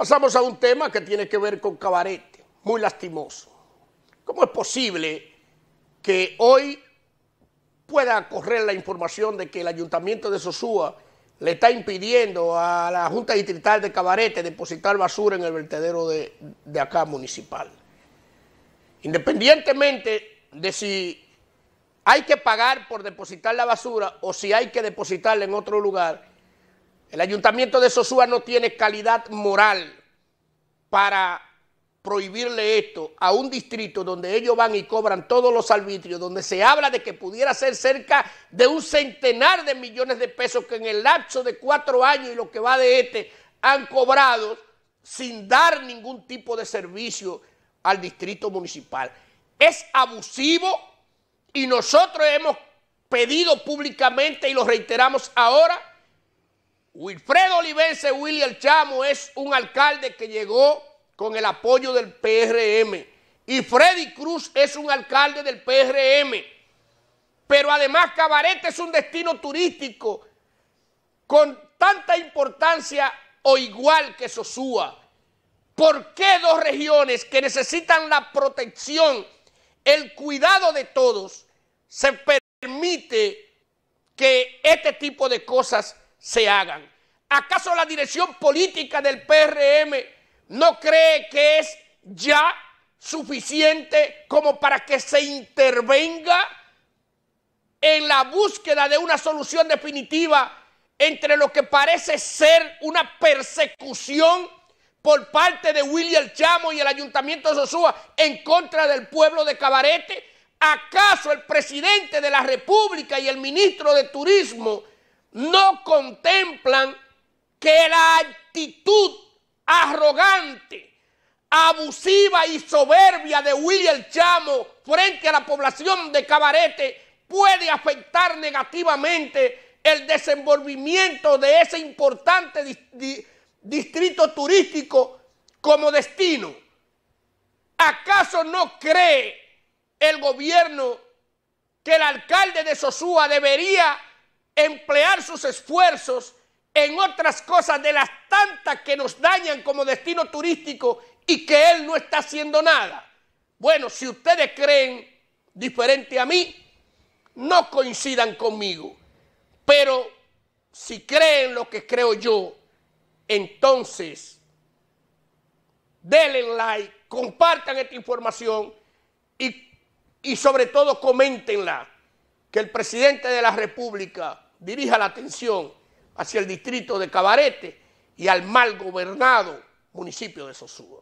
Pasamos a un tema que tiene que ver con Cabarete, muy lastimoso. ¿Cómo es posible que hoy pueda correr la información de que el ayuntamiento de Sosúa le está impidiendo a la Junta Distrital de Cabarete depositar basura en el vertedero de, de acá municipal? Independientemente de si hay que pagar por depositar la basura o si hay que depositarla en otro lugar, el ayuntamiento de Sosúa no tiene calidad moral para prohibirle esto a un distrito donde ellos van y cobran todos los arbitrios, donde se habla de que pudiera ser cerca de un centenar de millones de pesos que en el lapso de cuatro años y lo que va de este han cobrado sin dar ningún tipo de servicio al distrito municipal. Es abusivo y nosotros hemos pedido públicamente y lo reiteramos ahora Wilfredo Olivense William Chamo es un alcalde que llegó con el apoyo del PRM. Y Freddy Cruz es un alcalde del PRM. Pero además Cabarete es un destino turístico con tanta importancia o igual que Sosúa. ¿Por qué dos regiones que necesitan la protección, el cuidado de todos, se permite que este tipo de cosas se hagan. ¿Acaso la dirección política del PRM no cree que es ya suficiente como para que se intervenga en la búsqueda de una solución definitiva entre lo que parece ser una persecución por parte de William Chamo y el ayuntamiento de Sosúa en contra del pueblo de Cabarete? ¿Acaso el presidente de la República y el ministro de Turismo no contemplan que la actitud arrogante, abusiva y soberbia de William Chamo frente a la población de Cabarete puede afectar negativamente el desenvolvimiento de ese importante distrito turístico como destino. ¿Acaso no cree el gobierno que el alcalde de Sosúa debería emplear sus esfuerzos en otras cosas de las tantas que nos dañan como destino turístico y que él no está haciendo nada. Bueno, si ustedes creen diferente a mí, no coincidan conmigo. Pero si creen lo que creo yo, entonces denle like, compartan esta información y, y sobre todo coméntenla, que el presidente de la República dirija la atención hacia el distrito de Cabarete y al mal gobernado municipio de Sosúa.